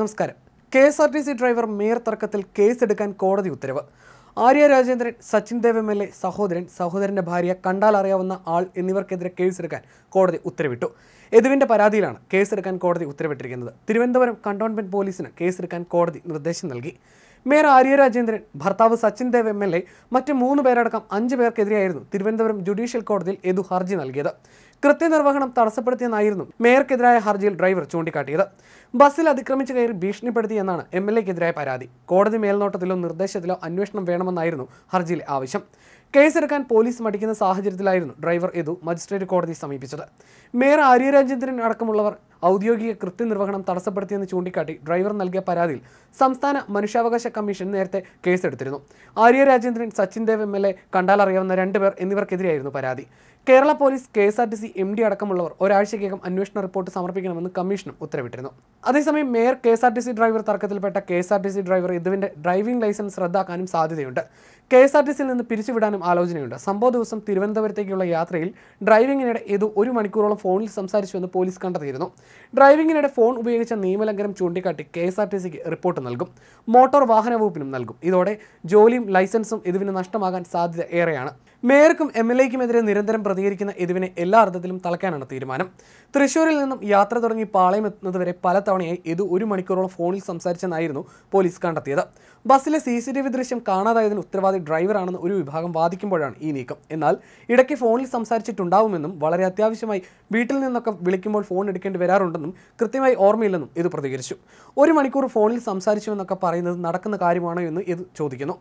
നമസ്കാരം K S R T C driver mayor തർക്കത്തിൽ കേസെടുക്കാൻ കോടതി ഉത്തരവ് Arya Rajendran Sachin Dev M L A സഹോദരൻ സഹോദരൻ്റെ ഭാര്യ കണ്ടാൽ അറിയാവുന്ന ആൾ എന്നിവർക്കെതിരെ കേസെടുക്കാൻ കോടതി ഉത്തരവിട്ടു എതുവിൻ്റെ പരാതിയിലാണ് കേസെടുക്കാൻ കോടതി ഉത്തരവിട്ടിരിക്കുന്നത് തിരുവനന്തപുരം കണ്ടോൺമെൻറ്റ് പോലീസിന് കേസെടുക്കാൻ കോടതി നിർദ്ദേശം നൽകി മേയർ ആര്യ രാജേന്ദ്രൻ ഭർത്താവ് Sachin Dev M L A മറ്റ് മൂന്ന് പേരടക്കം അഞ്ച് പേർക്കെതിരെയായിരുന്നു തിരുവനന്തപുരം ജുഡീഷ്യൽ കോടതിയിൽ എതു ഹർജി നൽകിയത് കൃത്യനിർവഹണം തടസ്സപ്പെടുത്തിയെന്നായിരുന്നു മേയർക്കെതിരായ ഹർജിയിൽ ഡ്രൈവർ ചൂണ്ടിക്കാട്ടിയത് ബസ്സിൽ അതിക്രമിച്ചു കയറി ഭീഷണിപ്പെടുത്തിയെന്നാണ് എം എൽ എക്കെതിരായ പരാതി കോടതി മേൽനോട്ടത്തിലോ നിർദ്ദേശത്തിലോ അന്വേഷണം വേണമെന്നായിരുന്നു ഹർജിയിലെ ആവശ്യം കേസെടുക്കാൻ പോലീസ് മടിക്കുന്ന സാഹചര്യത്തിലായിരുന്നു ഡ്രൈവർ ഇതു മജിസ്ട്രേറ്റ് കോടതി സമീപിച്ചത് മേയർ ആര്യരാജേന്ദ്രൻ അടക്കമുള്ളവർ ഔദ്യോഗിക കൃത്യനിർവഹണം തടസ്സപ്പെടുത്തിയെന്ന് ചൂണ്ടിക്കാട്ടി ഡ്രൈവർ നൽകിയ പരാതിയിൽ സംസ്ഥാന മനുഷ്യാവകാശ കമ്മീഷൻ നേരത്തെ കേസെടുത്തിരുന്നു Arya Rajendran Sachin Dev M L A കണ്ടാലറിയാവുന്ന രണ്ടുപേർ എന്നിവർക്കെതിരെയായിരുന്നു പരാതി Kerala police K S R T C M D അടക്കമുള്ളവർ ഒരാഴ്ചയ്ക്കകം അന്വേഷണ റിപ്പോർട്ട് സമർപ്പിക്കണമെന്ന് കമ്മീഷനും ഉത്തരവിട്ടിരുന്നു അതേസമയം mayor K S R T C driver തർക്കത്തിൽപ്പെട്ട K S R T C driver ഇതുവിന്റെ ഡ്രൈവിംഗ് ലൈസൻസ് റദ്ദാക്കാനും സാധ്യതയുണ്ട് കെ എസ് ആർ ടി സിയിൽ നിന്ന് പിരിച്ചുവിടാനും നടത്താനും ആലോചനയുണ്ട് സംഭവ ദിവസം തിരുവനന്തപുരത്തേക്കുള്ള യാത്രയിൽ ഡ്രൈവിംഗിനിടെ ഏതോ ഒരു മണിക്കൂറോളം ഫോണിൽ സംസാരിച്ചുവെന്ന് പോലീസ് കണ്ടെത്തിയിരുന്നു ഡ്രൈവിംഗിനിടെ ഫോൺ ഉപയോഗിച്ച നിയമലംഘനം ചൂണ്ടിക്കാട്ടി കെ എസ് ആർ ടി സിക്ക് റിപ്പോർട്ട് നൽകും മോട്ടോർ വാഹന വകുപ്പിനും നൽകും ഇതോടെ ജോലിയും ലൈസൻസും ഇതിന് നഷ്ടമാകാൻ സാധ്യത ഏറെയാണ് മേയർക്കും എം എൽ എക്കുമെതിരെ നിരന്തരം പ്രതികരിക്കുന്ന എതിവിനെ എല്ലാ അർത്ഥത്തിലും തളയ്ക്കാനാണ് തീരുമാനം തൃശൂരിൽ നിന്നും യാത്ര തുടങ്ങി പാളയം എത്തുന്നതുവരെ പലതവണയായി ഇത് ഒരു മണിക്കൂറോളം ഫോണിൽ സംസാരിച്ചെന്നായിരുന്നു പോലീസ് കണ്ടെത്തിയത് ബസ്സിലെ സി സി ടി വി ദൃശ്യം കാണാതായതിന് ഉത്തരവാദി ഡ്രൈവറാണെന്ന് ഒരു വിഭാഗം വാദിക്കുമ്പോഴാണ് ഈ നീക്കം എന്നാൽ ഇടയ്ക്ക് ഫോണിൽ സംസാരിച്ചിട്ടുണ്ടാവുമെന്നും വളരെ അത്യാവശ്യമായി വീട്ടിൽ നിന്നൊക്കെ വിളിക്കുമ്പോൾ ഫോൺ എടുക്കേണ്ടി വരാറുണ്ടെന്നും കൃത്യമായി ഓർമ്മയില്ലെന്നും ഇത് പ്രതികരിച്ചു ഒരു മണിക്കൂർ ഫോണിൽ സംസാരിച്ചുവെന്നൊക്കെ പറയുന്നത് നടക്കുന്ന കാര്യമാണോ എന്ന് ഇത് ചോദിക്കുന്നു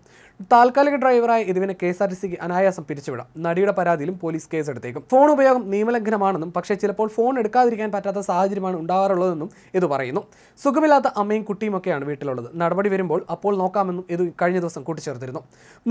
താൽക്കാലിക ഡ്രൈവറായ എതുവിനെ കെ എസ് ആർ ടി സിക്ക് അനായാസം പിരിച്ചുവിടാം നടിയുടെ പരാതിയിലും പോലീസ് കേസെടുത്തേക്കും ഫോൺ ഉപയോഗം നിയമലംഘനമാണെന്നും പക്ഷേ ചിലപ്പോൾ ഫോൺ എടുക്കാതിരിക്കാൻ പറ്റാത്ത സാഹചര്യമാണ് ഉണ്ടാകാറുള്ളതെന്നും ഇത് പറയുന്നു സുഖമില്ലാത്ത അമ്മയും കുട്ടിയുമൊക്കെയാണ് വീട്ടിലുള്ളത് നടപടി വരുമ്പോൾ അപ്പോൾ നോക്കാമെന്നും ഇത് കഴിഞ്ഞ ദിവസം കൂട്ടിച്ചേർത്തിരുന്നു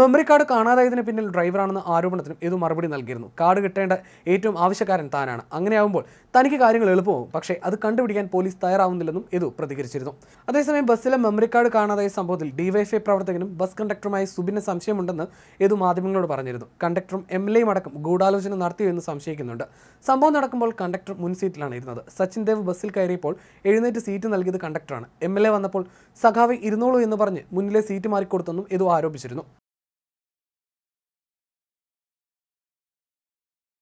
മെമ്മറി കാർഡ് കാണാതായതിന് പിന്നിൽ ഡ്രൈവറാണെന്ന ആരോപണത്തിനും ഇത് മറുപടി നൽകിയിരുന്നു കാർഡ് കിട്ടേണ്ട ഏറ്റവും ആവശ്യക്കാരൻ താനാണ് അങ്ങനെയാവുമ്പോൾ തനിക്ക് കാര്യങ്ങൾ എളുപ്പമാവും പക്ഷേ അത് കണ്ടുപിടിക്കാൻ പോലീസ് തയ്യാറാവുന്നില്ലെന്നും ഇത് പ്രതികരിച്ചിരുന്നു അതേസമയം ബസ്സിലെ മെമ്മറി കാർഡ് കാണാതായ സംഭവത്തിൽ ഡിവൈഎഫ്ഐ പ്രവർത്തകനും ബസ് കണ്ടക്ടറുമായി സുബിന് സംശയമുണ്ടെന്ന് ഇത് മാധ്യമങ്ങളോട് പറഞ്ഞിരുന്നു കണ്ടക്ടറും എം എൽ എയും അടക്കം ഗൂഢാലോചന നടത്തിയെന്ന് സംശയിക്കുന്നുണ്ട് സംഭവം നടക്കുമ്പോൾ കണ്ടക്ടർ മുൻ സീറ്റിലാണ് ഇരുന്നത് സച്ചിൻ ദേവ് ബസ്സിൽ കയറിയപ്പോൾ എഴുന്നേറ്റ് സീറ്റ് നൽകിയത് കണ്ടക്ടറാണ് എം എൽ എ വന്നപ്പോൾ സഖാവെ ഇരുന്നോളൂ എന്ന് പറഞ്ഞ് മുന്നിലെ സീറ്റ് മാറിക്കൊടുത്തെന്നും ഇതു ആരോപിച്ചിരുന്നു